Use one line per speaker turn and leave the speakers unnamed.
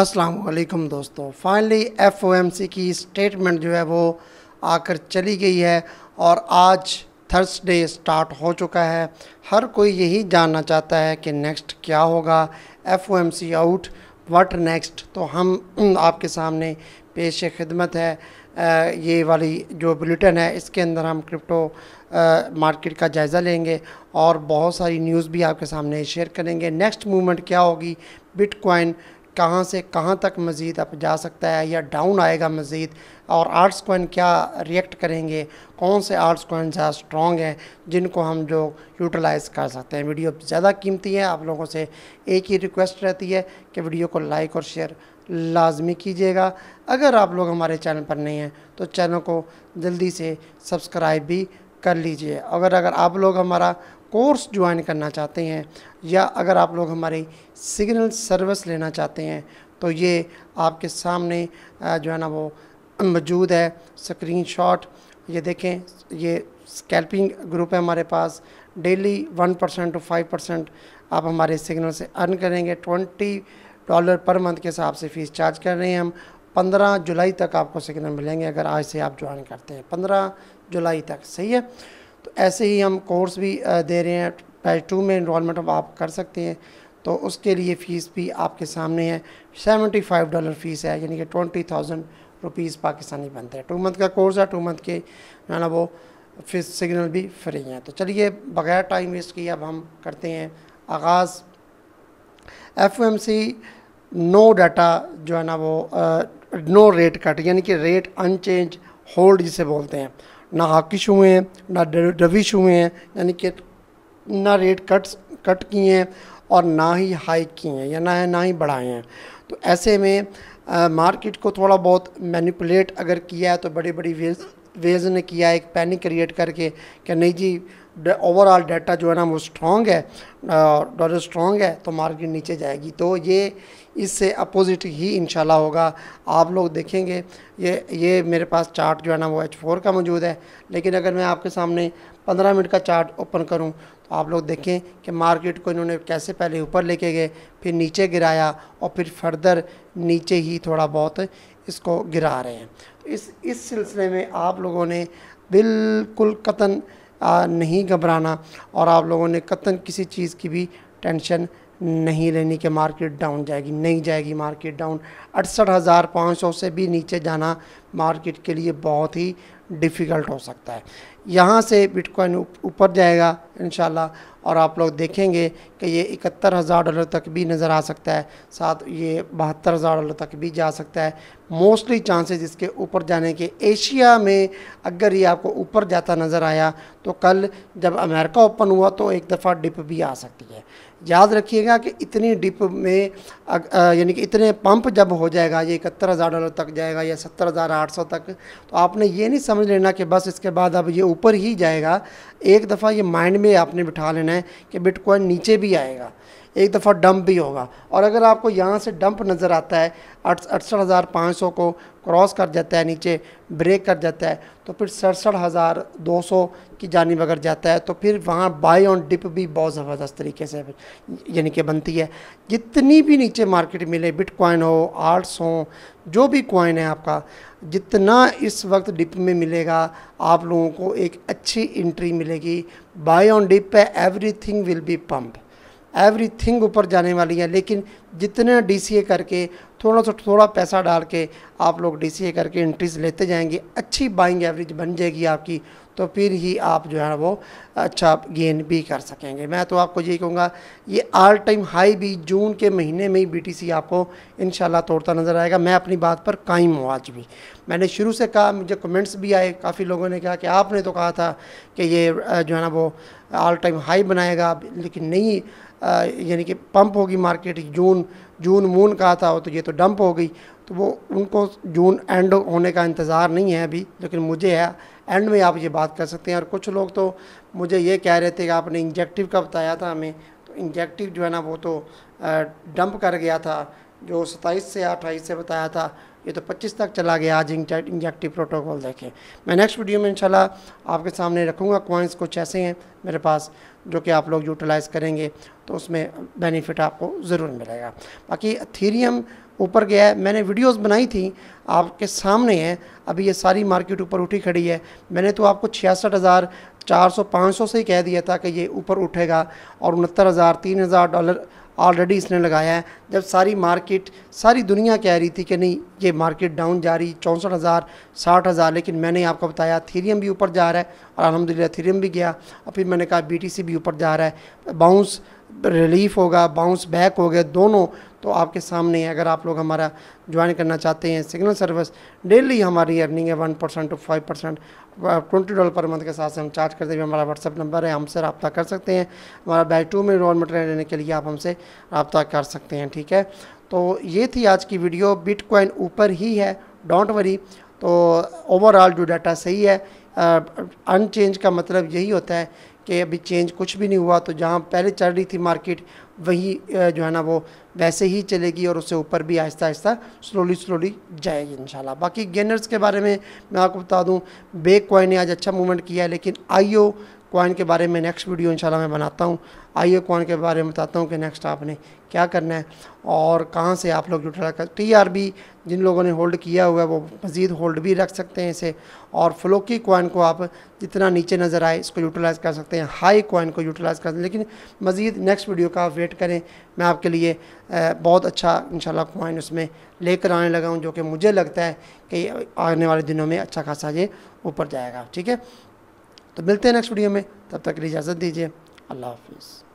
अस्सलाम वालेकुम दोस्तों फाइनली एफओएमसी की स्टेटमेंट जो है वो आकर चली गई है और आज थर्सडे स्टार्ट हो चुका है हर कोई यही जानना चाहता है कि नेक्स्ट क्या होगा एफओएमसी आउट व्हाट नेक्स्ट तो हम आपके सामने पेश खिदमत है ये वाली जो बुलेटिन है इसके अंदर हम क्रिप्टो मार्केट का जायज़ा लेंगे और बहुत सारी न्यूज़ भी आपके सामने शेयर करेंगे नेक्स्ट मूवमेंट क्या होगी बिटकॉइन कहाँ से कहाँ तक मज़ीद अब जा सकता है या डाउन आएगा मज़ीद और आर्ट्स कोइन क्या रिएक्ट करेंगे कौन से आर्ट्स कोइन ज़्यादा स्ट्रॉन्ग हैं जिनको हम जो यूटिलाइज़ कर सकते हैं वीडियो ज़्यादा कीमती है आप लोगों से एक ही रिक्वेस्ट रहती है कि वीडियो को लाइक और शेयर लाजमी कीजिएगा अगर आप लोग हमारे चैनल पर नहीं हैं तो चैनल को जल्दी से सब्सक्राइब भी कर लीजिए अगर अगर आप लोग हमारा कोर्स ज्वाइन करना चाहते हैं या अगर आप लोग हमारी सिग्नल सर्विस लेना चाहते हैं तो ये आपके सामने जो है ना वो मौजूद है स्क्रीनशॉट ये देखें ये स्कैल्पिंग ग्रुप है हमारे पास daily one percent to five percent आप हमारे सिग्नल से अर्न करेंगे ट्वेंटी डॉलर पर मंथ के हिसाब से फ़ीस चार्ज कर रहे हैं हम पंद्रह जुलाई तक आपको सिग्नल मिलेंगे अगर आज से आप ज्वाइन करते हैं पंद्रह जुलाई तक सही है तो ऐसे ही हम कोर्स भी दे रहे हैं पैज टू में इनमेंट आप कर सकते हैं तो उसके लिए फ़ीस भी आपके सामने है सेवेंटी फाइव डॉलर फ़ीस है यानी कि ट्वेंटी थाउजेंड रुपीज़ पाकिस्तानी बनते हैं टू मंथ का कोर्स है टू मंथ के जो है ना वो फीस सिग्नल भी फ्री हैं तो चलिए बग़ैर टाइम वेस्ट किए अब हम करते हैं आगाज़ F M C no data जो है ना वो नो रेट कट यानी कि रेट अनचेंज होल्ड जिसे बोलते हैं ना हाकिश हुए हैं ना डविश हुए हैं यानी कि ना रेट कट कट किए हैं और ना ही हाइक किए हैं या ना है ना ही बढ़ाए हैं तो ऐसे में आ, मार्केट को थोड़ा बहुत मैनिपुलेट अगर किया है तो बड़ी बड़ी वेज वेज ने किया एक पैनिक क्रिएट करके कि नहीं जी ओवरऑल डाटा जो है ना वो स्ट्रॉन्ग है डॉलर स्ट्रॉन्ग है तो मार्केट नीचे जाएगी तो ये इससे अपोजिट ही इंशाल्लाह होगा आप लोग देखेंगे ये ये मेरे पास चार्ट जो है ना वो एच फोर का मौजूद है लेकिन अगर मैं आपके सामने पंद्रह मिनट का चार्ट ओपन करूं तो आप लोग देखें कि मार्केट को इन्होंने कैसे पहले ऊपर लेके गए फिर नीचे गिराया और फिर फर्दर नीचे ही थोड़ा बहुत इसको गिरा रहे हैं तो इस इस सिलसिले में आप लोगों ने बिल्कुल कतन आ, नहीं घबराना और आप लोगों ने कतन किसी चीज़ की भी टेंशन नहीं लेनी कि मार्केट डाउन जाएगी नहीं जाएगी मार्केट डाउन अड़सठ हज़ार पाँच सौ से भी नीचे जाना मार्केट के लिए बहुत ही डिफ़िकल्ट हो सकता है यहाँ से बिटकॉइन ऊपर जाएगा इन और आप लोग देखेंगे कि ये इकहत्तर हज़ार डॉलर तक भी नज़र आ सकता है साथ ये बहत्तर हज़ार डॉलर तक भी जा सकता है मोस्टली चांसेस इसके ऊपर जाने के एशिया में अगर ये आपको ऊपर जाता नज़र आया तो कल जब अमेरिका ओपन हुआ तो एक दफ़ा डिप भी आ सकती है याद रखिएगा कि इतनी डिप में यानी कि इतने पंप जब हो जाएगा ये इकहत्तर हज़ार डॉलर तक जाएगा या सत्तर हज़ार आठ सौ तक तो आपने ये नहीं समझ लेना कि बस इसके बाद अब ये ऊपर ही जाएगा एक दफ़ा ये माइंड में आपने बिठा लेना है कि बिटकॉइन नीचे भी आएगा एक दफ़ा डंप भी होगा और अगर आपको यहाँ से डंप नज़र आता है अड़सठ हज़ार पाँच सौ को क्रॉस कर जाता है नीचे ब्रेक कर जाता है तो फिर सड़सठ हज़ार दो सौ की जानी अगर जाता है तो फिर वहाँ बाई ऑन डिप भी बहुत ज़बरदस्त तरीके से यानी कि बनती है जितनी भी नीचे मार्केट मिले बिटकॉइन हो आर्ट्स हो जो भी कॉइन है आपका जितना इस वक्त डिप में मिलेगा आप लोगों को एक अच्छी इंट्री मिलेगी बाई ऑन डिप है every will be pump everything ऊपर जाने वाली है लेकिन जितना डीसीए करके थोड़ा सा थोड़ा पैसा डाल के आप लोग डीसीए करके एंट्रीज लेते जाएंगे अच्छी बाइंग एवरेज बन जाएगी आपकी तो फिर ही आप जो है वो अच्छा गेन भी कर सकेंगे मैं तो आपको यही कहूँगा ये ऑल टाइम हाई भी जून के महीने में ही बीटीसी आपको इन तोड़ता नज़र आएगा मैं अपनी बात पर कायम हूँ आज भी मैंने शुरू से कहा मुझे कमेंट्स भी आए काफ़ी लोगों ने कहा कि आपने तो कहा था कि ये जो है ना वो ऑल टाइम हाई बनाएगा लेकिन नहीं यानी कि पंप होगी मार्केट जून जून मून कहा था तो ये तो डंप हो गई तो वो उनको जून एंड होने का इंतज़ार नहीं है अभी लेकिन मुझे है एंड में आप ये बात कर सकते हैं और कुछ लोग तो मुझे ये कह रहे थे कि आपने इंजेक्टिव का बताया था हमें तो इंजेक्टिव जो है ना वो तो डंप कर गया था जो 27 से 28 से बताया था ये तो 25 तक चला गया आज इंजेक्टिव प्रोटोकॉल देखें मैं नेक्स्ट वीडियो में इंशाल्लाह आपके सामने रखूँगा कॉइन्स कुछ ऐसे हैं मेरे पास जो कि आप लोग यूटिलाइज़ करेंगे तो उसमें बेनिफिट आपको ज़रूर मिलेगा बाकी थीरियम ऊपर गया है मैंने वीडियोस बनाई थी आपके सामने है अभी ये सारी मार्केट ऊपर उठी खड़ी है मैंने तो आपको छियासठ हज़ार चार सौ पाँच सौ से ही कह दिया था कि ये ऊपर उठेगा और उनहत्तर हज़ार तीन हज़ार डॉलर ऑलरेडी इसने लगाया है जब सारी मार्केट सारी दुनिया कह रही थी कि नहीं ये मार्केट डाउन जा रही चौंसठ हज़ार साठ हज़ार लेकिन मैंने आपको बताया थीरियम भी ऊपर जा रहा है और अलहमदिल्ला थीरियम भी गया और फिर मैंने कहा बी भी ऊपर जा रहा है बाउंस रिलीफ होगा बाउंस बैक हो गया दोनों तो आपके सामने है अगर आप लोग हमारा ज्वाइन करना चाहते हैं सिग्नल सर्विस डेली हमारी अर्निंग है one percent to five percent twenty dollar per month के साथ से हम चार्ज करते हैं हमारा व्हाट्सअप नंबर है हमसे रबता कर सकते हैं हमारा बैच टू में मटेरियल लेने के लिए आप हमसे रबता कर सकते हैं ठीक है तो ये थी आज की वीडियो बिटकॉइन ऊपर ही है डोंट वरी तो ओवरऑल जो डाटा सही है अनचेंज का मतलब यही होता है कि अभी चेंज कुछ भी नहीं हुआ तो जहाँ पहले चल रही थी मार्केट वही जो है ना वो वैसे ही चलेगी और उससे ऊपर भी आहिस्ता आहिस्ता स्लोली स्लोली जाएगी इंशाल्लाह बाकी गेनर्स के बारे में मैं आपको बता दूं बेक कॉइन ने आज अच्छा मूवमेंट किया है लेकिन आईओ कॉइन के बारे में नेक्स्ट वीडियो इंशाल्लाह मैं बनाता हूँ आइए कॉइन के बारे में बताता हूँ कि नेक्स्ट आपने क्या करना है और कहाँ से आप लोग जुटा कर टी आर बी जिन लोगों ने होल्ड किया हुआ है वो मज़ीद होल्ड भी रख सकते हैं इसे और फ्लोकी कोइन को आप जितना नीचे नज़र आए इसको यूटिलाइज़ कर सकते हैं हाई कोइन को यूटिलाइज़ कर सकते हैं लेकिन मज़ीद नेक्स्ट वीडियो का आप वेट करें मैं आपके लिए बहुत अच्छा इन कॉइन उसमें लेकर आने लगा हूँ जो कि मुझे लगता है कि आने वाले दिनों में अच्छा खासा ये ऊपर जाएगा ठीक है तो मिलते हैं नेक्स्ट वीडियो में तब तक इजाज़त दीजिए अल्लाह हाफिज़